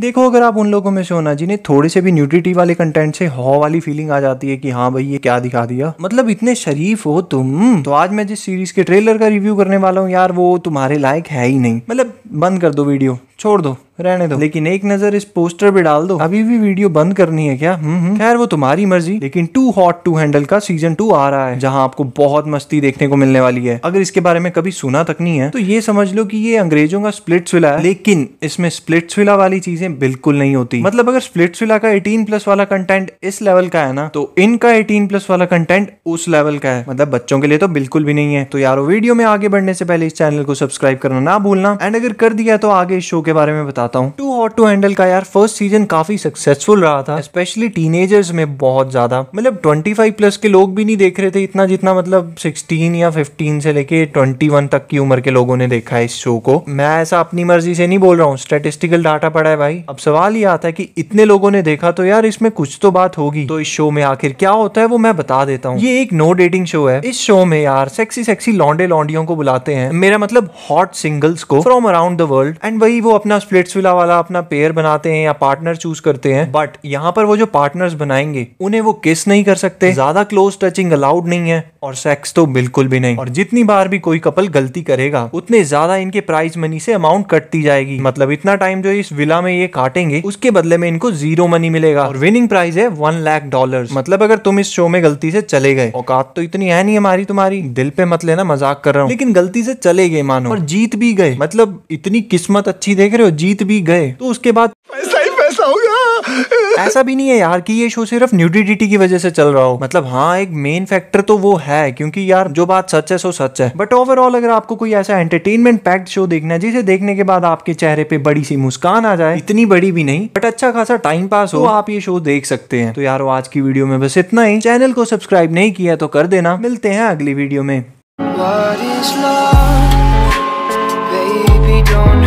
देखो अगर आप उन लोगों में से होना जिन्हें थोड़े से भी न्यूट्रिटी वाले कंटेंट से हॉ वाली फीलिंग आ जाती है कि हाँ भाई ये क्या दिखा दिया मतलब इतने शरीफ हो तुम तो आज मैं जिस सीरीज के ट्रेलर का रिव्यू करने वाला हूँ यार वो तुम्हारे लायक है ही नहीं मतलब बंद कर दो वीडियो छोड़ दो रहने दो लेकिन एक नजर इस पोस्टर पे डाल दो अभी भी वीडियो बंद करनी है क्या हम्म, हम्म। खैर वो तुम्हारी मर्जी लेकिन टू हॉट टू हैंडल का सीजन टू आ रहा है जहाँ आपको बहुत मस्ती देखने को मिलने वाली है अगर इसके बारे में कभी सुना तक नहीं है तो ये समझ लो कि ये अंग्रेजों का स्प्लिट स्विला है लेकिन इसमें स्प्लिट स्विला वाली चीजें बिल्कुल नहीं होती मतलब अगर स्प्लिट स्विला का एटीन प्लस वाला कंटेंट इस लेवल का है ना तो इनका एटीन प्लस वाला कंटेंट उस लेवल का है मतलब बच्चों के लिए तो बिल्कुल भी नहीं है तो यारो वीडियो में आगे बढ़ने से पहले इस चैनल को सब्सक्राइब करना ना भूलना एंड अगर कर दिया तो आगे इस शो के बारे में बताता हूँ टू हॉट टू हैंडल का यार फर्स्ट सीजन काफी सक्सेसफुल रहा था स्पेशली टीनेजर्स में बहुत ज्यादा मतलब ट्वेंटी फाइव प्लस के लोग भी नहीं देख रहे थे इतना जितना मतलब सिक्सटीन या फिफ्टीन से लेके ट्वेंटी वन तक की उम्र के लोगों ने देखा है इस शो को मैं ऐसा अपनी मर्जी से नहीं बोल रहा हूँ स्टेटिस्टिकल डाटा पड़ा है भाई अब सवाल ये आता है कि इतने लोगों ने देखा तो यार इसमें कुछ तो बात होगी तो इस शो में आखिर क्या होता है वो मैं बता देता हूँ ये एक नो डेटिंग शो है इस शो में यार सेक्सी सेक्सी लॉन्डे लॉन्डियों को बुलाते हैं मेरा मतलब हॉट सिंगल्स को from around around the world and वही वो अपना स्प्लिट्स वाला अपना पेयर बनाते हैं या पार्टनर चूज करते हैं बट यहाँ पर वो जो पार्टनर्स बनाएंगे उन्हें वो किस नहीं कर सकते ज्यादा क्लोज टचिंग अलाउड नहीं है और सेक्स तो बिल्कुल भी नहीं और जितनी बार भी कोई कपल गलती करेगा उतने ज्यादा इनके प्राइस मनी से अमाउंट कटती जाएगी मतलब इतना टाइम जो इस विला में ये काटेंगे उसके बदले में इनको जीरो मनी मिलेगा और विनिंग प्राइस है वन लाख डॉलर मतलब अगर तुम इस शो में गलती से चले गए औकात तो इतनी है नहीं हमारी तुम्हारी दिल पे मत लेना मजाक कर रहा हूँ लेकिन गलती से चले गए मानो और जीत भी गए मतलब इतनी किस्मत अच्छी देख रहे हो जीत भी गए तो उसके बाद पैसा ही पैसा हो गया ऐसा भी नहीं है यार कि ये शो सिर्फ न्यूट्रिडिटी की वजह से चल रहा हो मतलब हाँ एक मेन फैक्टर तो वो है क्योंकि यार जो बात सच है सो सच है बट ओवरऑल अगर आपको कोई ऐसा एंटरटेनमेंट पैक्ड शो देखना है जिसे देखने के बाद आपके चेहरे पे बड़ी सी मुस्कान आ जाए इतनी बड़ी भी नहीं बट अच्छा खासा टाइम पास हो तो आप ये शो देख सकते हैं तो यार आज की वीडियो में बस इतना ही चैनल को सब्सक्राइब नहीं किया तो कर देना मिलते हैं अगली वीडियो में What is love? we don't